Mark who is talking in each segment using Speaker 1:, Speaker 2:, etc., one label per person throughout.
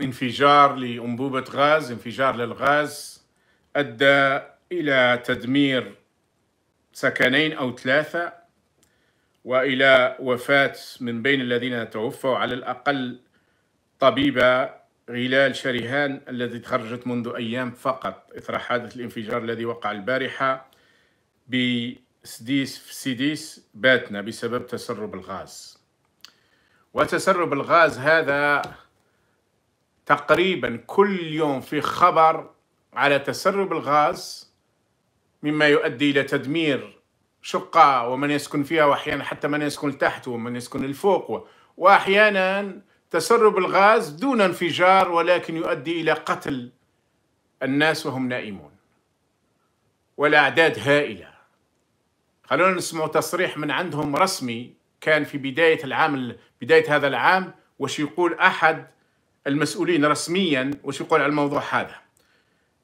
Speaker 1: انفجار لانبوبه غاز انفجار للغاز ادى الى تدمير سكنين او ثلاثه والى وفاه من بين الذين توفوا على الاقل طبيبه غلال شريهان التي تخرجت منذ ايام فقط اثر حادث الانفجار الذي وقع البارحه بسديس في سيديس باتنا بسبب تسرب الغاز وتسرب الغاز هذا تقريبا كل يوم في خبر على تسرب الغاز مما يؤدي إلى تدمير شقة ومن يسكن فيها وأحيانا حتى من يسكن تحت ومن يسكن الفوق وأحيانا تسرب الغاز دون انفجار ولكن يؤدي إلى قتل الناس وهم نائمون والأعداد هائلة خلونا نسمع تصريح من عندهم رسمي كان في بداية العام بداية هذا العام وش يقول أحد المسؤولين رسميا وش يقول على الموضوع هذا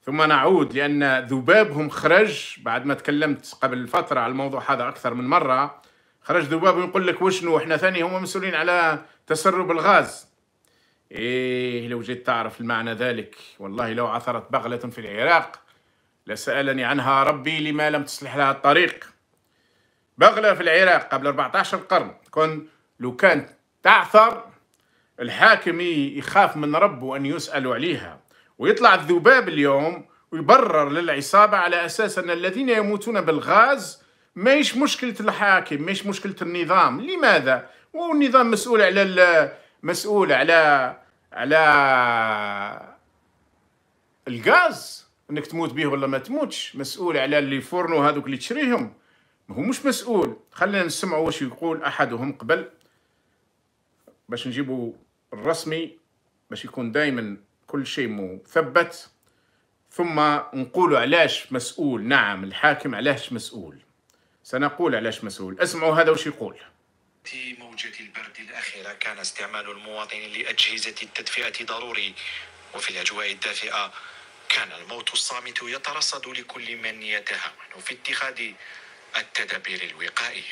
Speaker 1: ثم نعود لأن ذبابهم خرج بعد ما تكلمت قبل فترة على الموضوع هذا أكثر من مرة خرج ذباب يقول لك وشنو احنا ثاني هم مسؤولين على تسرب الغاز إيه لو جيت تعرف المعنى ذلك والله لو عثرت بغلة في العراق لسألني عنها ربي لما لم تصلح لها الطريق بغلة في العراق قبل 14 قرن كن لو كانت تعثر الحاكم يخاف من ربه أن يسأل عليها ويطلع الذباب اليوم ويبرر للعصابة على أساس أن الذين يموتون بالغاز ماهيش مشكلة الحاكم ماهيش مشكلة النظام لماذا؟ والنظام مسؤول على مسؤول على على الغاز انك تموت به ولا ما تموتش مسؤول على اللي فورنو هذوك اللي تشريهم هو مش مسؤول خلينا نسمعوا واش يقول احدهم قبل باش نجيبوا الرسمي باش يكون دائما كل شيء مثبت ثم نقول علاش مسؤول نعم الحاكم علاش مسؤول سنقول علاش مسؤول اسمعوا هذا وش يقول في موجة البرد الأخيرة كان استعمال المواطنين لأجهزة التدفئة ضروري وفي الأجواء الدافئة كان الموت الصامت يترصد لكل من يتهاون في اتخاذ التدابير الوقائيه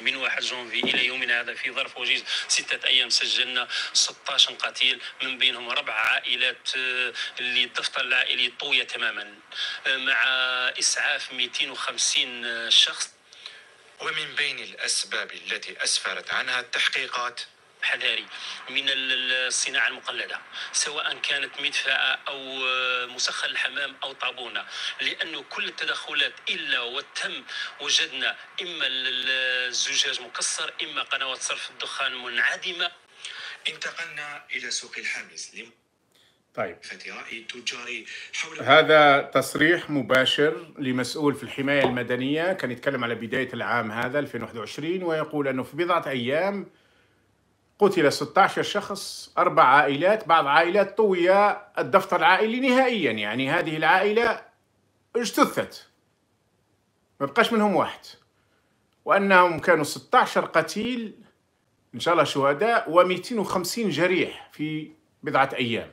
Speaker 1: من 1 جونفي الى يومنا هذا في ظرف وجيز سته ايام سجلنا 16 قتيل من بينهم ربع عائلات آه، اللي الدفتر العائلي طوي تماما آه، مع اسعاف 250 آه، شخص ومن بين الاسباب التي اسفرت عنها التحقيقات بحال هاري من الصناعه المقلده سواء كانت مدفاه او آه، مسخن الحمام او طابونه لانه كل التدخلات الا وتم وجدنا اما الزجاج مكسر اما قنوات صرف الدخان منعدمه انتقلنا الى سوق الحامز طيب هذا تصريح مباشر لمسؤول في الحماية المدنية كان يتكلم على بداية العام هذا 2021 ويقول أنه في بضعة أيام قتل 16 شخص أربع عائلات بعض عائلات طوي الدفتر العائلي نهائيا يعني هذه العائلة اجتثت ما بقاش منهم واحد وأنهم كانوا 16 قتيل إن شاء الله شهداء و250 جريح في بضعة أيام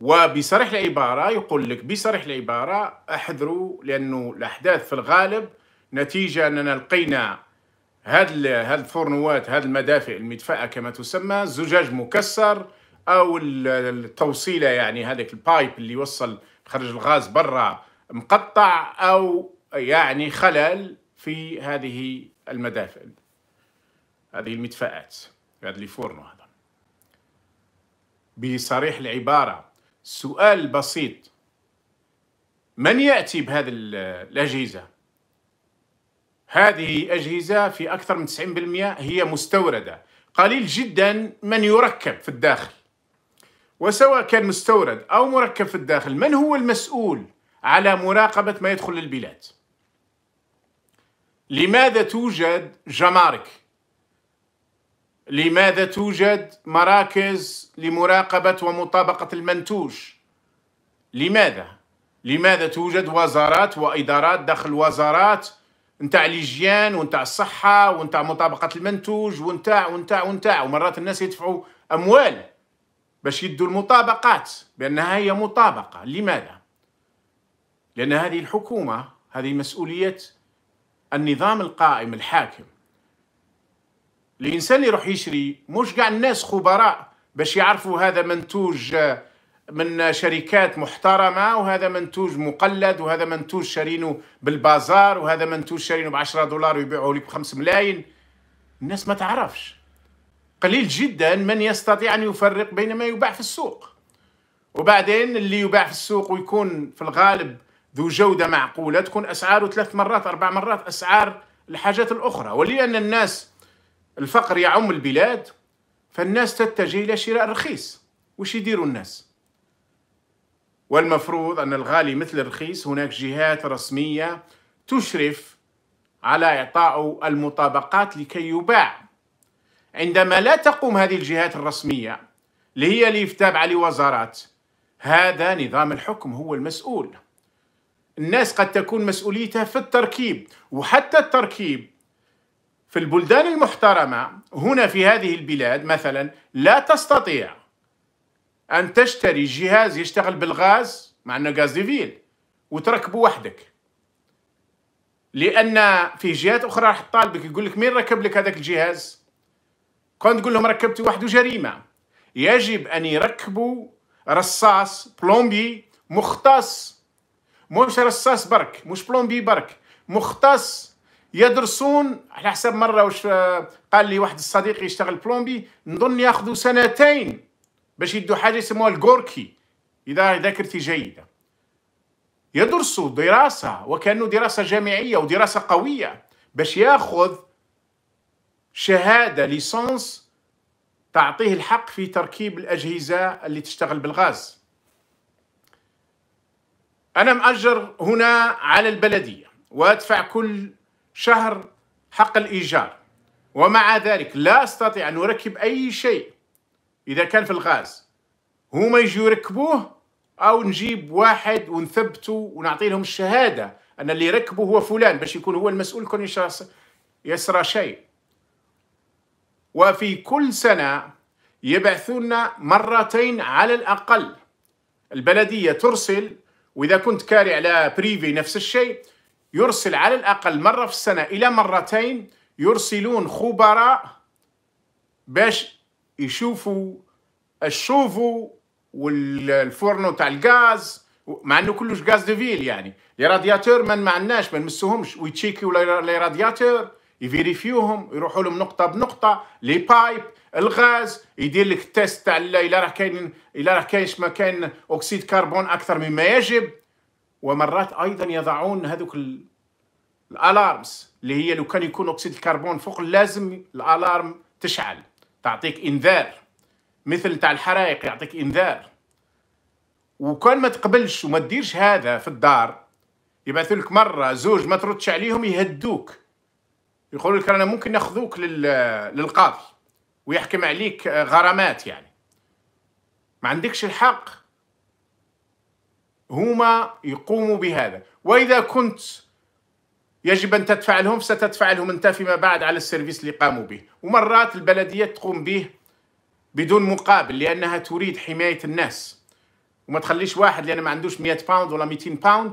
Speaker 1: وبصريح العبارة يقول لك بصريح العبارة احذروا لأنه الأحداث في الغالب نتيجة أننا لقينا هاد هاد الفرنوات هاد المدافع المدفأة كما تسمى زجاج مكسر او التوصيله يعني هذاك البايب اللي يوصل خرج الغاز برا مقطع او يعني خلل في هذه المدافع هذه المدفأات هذا اللي فورنو هذا بصريح العبارة سؤال بسيط من يأتي بهذه الأجهزة هذه أجهزة في أكثر من 90% هي مستوردة قليل جدا من يركب في الداخل وسواء كان مستورد أو مركب في الداخل من هو المسؤول على مراقبة ما يدخل للبلاد لماذا توجد جمارك لماذا توجد مراكز لمراقبة ومطابقة المنتوج لماذا لماذا توجد وزارات وإدارات داخل وزارات نتاع ليجيان ونتاع الصحه ونتاع مطابقه المنتوج ونتاع ونتاع ونتاع ومرات الناس يدفعوا اموال باش يدوا المطابقات بانها هي مطابقه لماذا لان هذه الحكومه هذه مسؤوليه النظام القائم الحاكم الانسان اللي يروح يشري مش قاع الناس خبراء باش يعرفوا هذا منتوج من شركات محترمة وهذا منتوج مقلد وهذا منتوج شارينه بالبازار وهذا منتوج شارينه ب 10 دولار ويبيعه لك بخمس ملايين الناس ما تعرفش قليل جدا من يستطيع أن يفرق بين ما يباع في السوق وبعدين اللي يباع في السوق ويكون في الغالب ذو جودة معقولة تكون أسعاره ثلاث مرات أربع مرات أسعار الحاجات الأخرى ولأن الناس الفقر يعم البلاد فالناس تتجه إلى شراء رخيص وش يديروا الناس؟ والمفروض أن الغالي مثل الرخيص هناك جهات رسمية تشرف على إعطاء المطابقات لكي يباع عندما لا تقوم هذه الجهات الرسمية اللي هي اللي تابعة لوزارات هذا نظام الحكم هو المسؤول الناس قد تكون مسؤوليتها في التركيب وحتى التركيب في البلدان المحترمة هنا في هذه البلاد مثلا لا تستطيع أن تشتري جهاز يشتغل بالغاز مع أنه غاز ديفيل وتركبه وحدك لأن في جهات أخرى راح تطالبك يقول لك مين ركب لك هذاك الجهاز؟ كون تقول لهم ركبته وحده جريمة يجب أن يركبوا رصاص بلومبي مختص مش رصاص برك مش بلومبي برك مختص يدرسون على حسب مرة وش قال لي واحد الصديق يشتغل بلومبي نظن ياخذوا سنتين باش يدوا حاجه يسموها الجوركي اذا ذاكرتي جيده يدرسوا دراسه وكانه دراسه جامعيه ودراسه قويه باش ياخذ شهاده ليسونس تعطيه الحق في تركيب الاجهزه اللي تشتغل بالغاز انا ماجر هنا على البلديه وادفع كل شهر حق الايجار ومع ذلك لا استطيع ان اركب اي شيء اذا كان في الغاز هما يجوا يركبوه او نجيب واحد ونثبته ونعطي لهم الشهاده ان اللي ركبه هو فلان باش يكون هو المسؤول كون يسرى شيء وفي كل سنه يبعثونا مرتين على الاقل البلديه ترسل واذا كنت كاري على بريفي نفس الشيء يرسل على الاقل مره في السنه الى مرتين يرسلون خبراء باش يشوفوا الشوفو والفرن تاع الغاز مع انه كلش غاز دو فيل يعني لي رادياتور ما معناش ما نمسوهمش ويتشيكيو لي رادياتور يفيريفيوهم يروحوا لهم نقطه بنقطه لي بايب الغاز يدير لك تيست تاع الا راه كاين الا راه كاينش ما كاين اكسيد كربون اكثر مما يجب ومرات ايضا يضعون هذوك الالارمز اللي هي لو كان يكون اكسيد الكربون فوق اللازم الالارم تشعل تعطيك انذار مثل تاع الحرائق يعطيك انذار وكان ما تقبلش وما تديرش هذا في الدار يبعثوا لك مره زوج ما تردش عليهم يهدوك يقول لك رانا ممكن ناخذوك للقاضي ويحكم عليك غرامات يعني ما عندكش الحق هما يقوموا بهذا واذا كنت يجب أن تدفع لهم ستدفع لهم أنت فيما بعد على السيرفيس اللي قاموا به ومرات البلدية تقوم به بدون مقابل لأنها تريد حماية الناس وما تخليش واحد لأنه ما عندوش 100 باوند ولا 200 باوند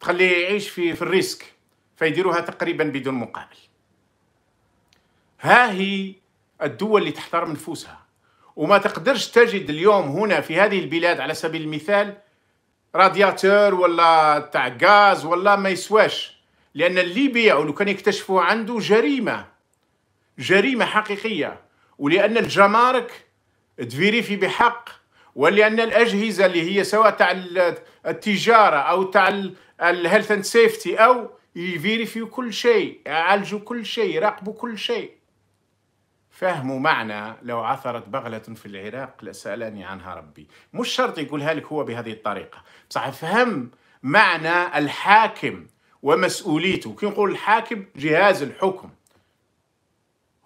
Speaker 1: تخليه يعيش في, في الريسك فيديروها تقريبا بدون مقابل ها هي الدول اللي تحترم نفوسها وما تقدرش تجد اليوم هنا في هذه البلاد على سبيل المثال رادياتور ولا تاع غاز ولا ما يسواش لأن اللي بيعوا لو كان يكتشفوا عنده جريمة جريمة حقيقية ولأن الجمارك تفيريفي بحق ولأن الأجهزة اللي هي سواء تاع التجارة أو تاع الهيلث اند سيفتي أو يفيريفيو كل شيء يعالجوا كل شيء يراقبوا كل شيء فهموا معنى لو عثرت بغلة في العراق لسألني عنها ربي مش شرط يقولها لك هو بهذه الطريقة بصح فهم معنى الحاكم ومسؤوليته كي نقول الحاكم جهاز الحكم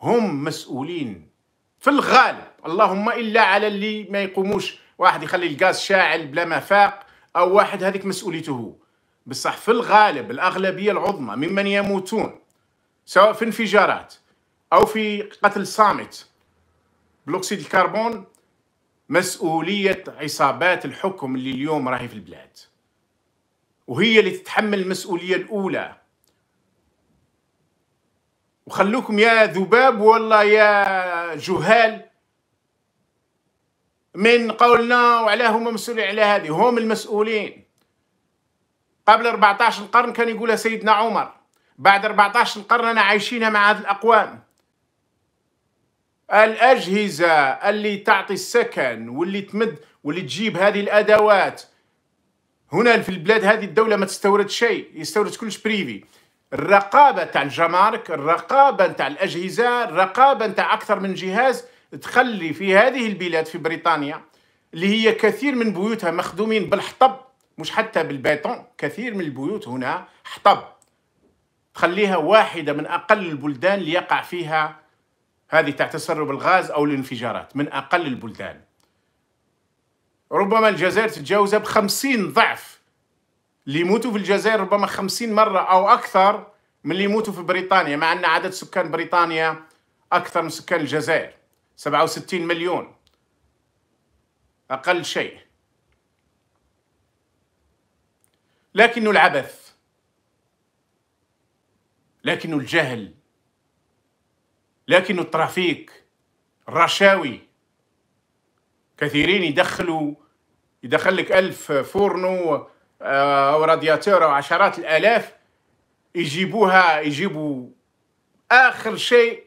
Speaker 1: هم مسؤولين في الغالب اللهم الا على اللي ما يقوموش واحد يخلي الغاز شاعل بلا ما فاق او واحد هذيك مسؤوليته بصح في الغالب الاغلبيه العظمى ممن يموتون سواء في انفجارات او في قتل صامت بلوكسيد الكربون مسؤوليه عصابات الحكم اللي اليوم راهي في البلاد وهي اللي تتحمل المسؤولية الأولى وخلوكم يا ذباب والله يا جهال من قولنا وعلاه هم مسؤولين على هذه هم المسؤولين قبل 14 قرن كان يقولها سيدنا عمر بعد 14 قرن أنا عايشينها مع هذه الأقوام الأجهزة اللي تعطي السكن واللي تمد واللي تجيب هذه الأدوات هنا في البلاد هذه الدوله ما تستورد شيء يستورد كلش بريفي الرقابه تاع الجمارك الرقابه تاع الاجهزه الرقابه تاع اكثر من جهاز تخلي في هذه البلاد في بريطانيا اللي هي كثير من بيوتها مخدومين بالحطب مش حتى بالبيتون كثير من البيوت هنا حطب تخليها واحدة من أقل البلدان اللي يقع فيها هذه تاع تسرب الغاز أو الانفجارات من أقل البلدان ربما الجزائر تتجاوزها بخمسين ضعف اللي يموتوا في الجزائر ربما خمسين مرة أو أكثر من اللي يموتوا في بريطانيا مع أن عدد سكان بريطانيا أكثر من سكان الجزائر 67 مليون أقل شيء لكنه العبث لكنه الجهل لكنه الترافيك الرشاوي كثيرين يدخلوا يدخل لك 1000 فورنو آه، او رادياتور او عشرات الالاف يجيبوها يجيبوا اخر شيء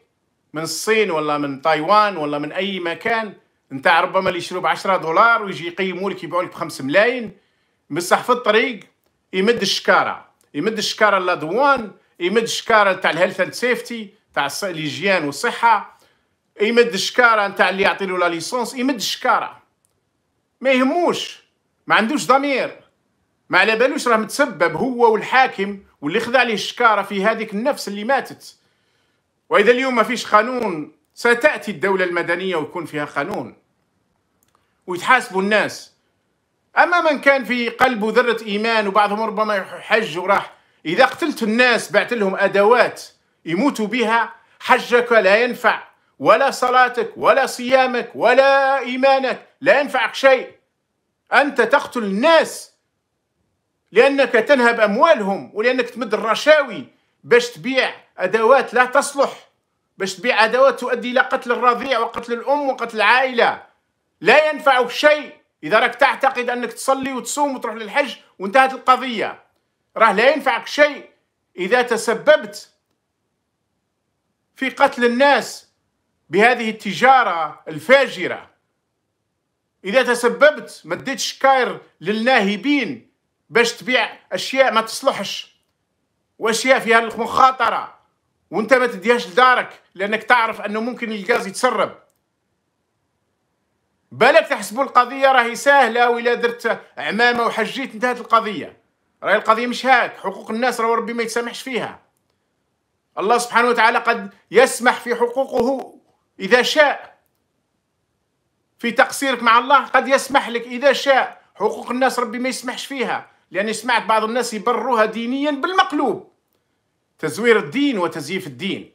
Speaker 1: من الصين ولا من تايوان ولا من اي مكان نتاع ربما اللي يشرو ب 10 دولار ويجي يقيموا لك يبيعوا لك ب 5 ملايين بصح في الطريق يمد الشكاره يمد الشكاره لادوان يمد الشكاره تاع الهيلث اند سيفتي تاع الهيجين والصحه يمد الشكاره نتاع اللي يعطي له لا ليسونس يمد الشكاره ما يهموش ما عندوش ضمير ما على بالوش راه متسبب هو والحاكم واللي خذ عليه الشكاره في هذيك النفس اللي ماتت واذا اليوم ما فيش قانون ستاتي الدوله المدنيه ويكون فيها قانون ويتحاسبوا الناس اما من كان في قلبه ذره ايمان وبعضهم ربما يحج وراح اذا قتلت الناس بعت لهم ادوات يموتوا بها حجك لا ينفع ولا صلاتك ولا صيامك ولا إيمانك لا ينفعك شيء أنت تقتل الناس لأنك تنهب أموالهم ولأنك تمد الرشاوي باش تبيع أدوات لا تصلح باش تبيع أدوات تؤدي إلى قتل الرضيع وقتل الأم وقتل العائلة لا ينفعك شيء إذا راك تعتقد أنك تصلي وتصوم وتروح للحج وانتهت القضية راه لا ينفعك شيء إذا تسببت في قتل الناس بهذه التجارة الفاجرة إذا تسببت ما اديتش كاير للناهبين باش تبيع أشياء ما تصلحش وأشياء فيها المخاطرة وأنت ما تديهاش لدارك لأنك تعرف أنه ممكن الغاز يتسرب بالك تحسبوا القضية راهي سهلة وإلا درت عمامة وحجيت انتهت القضية راهي القضية مش هاك حقوق الناس راه ربي ما يتسامحش فيها الله سبحانه وتعالى قد يسمح في حقوقه إذا شاء في تقصيرك مع الله قد يسمح لك إذا شاء حقوق الناس ربي ما يسمحش فيها لأني سمعت بعض الناس يبرروها دينيا بالمقلوب تزوير الدين وتزييف الدين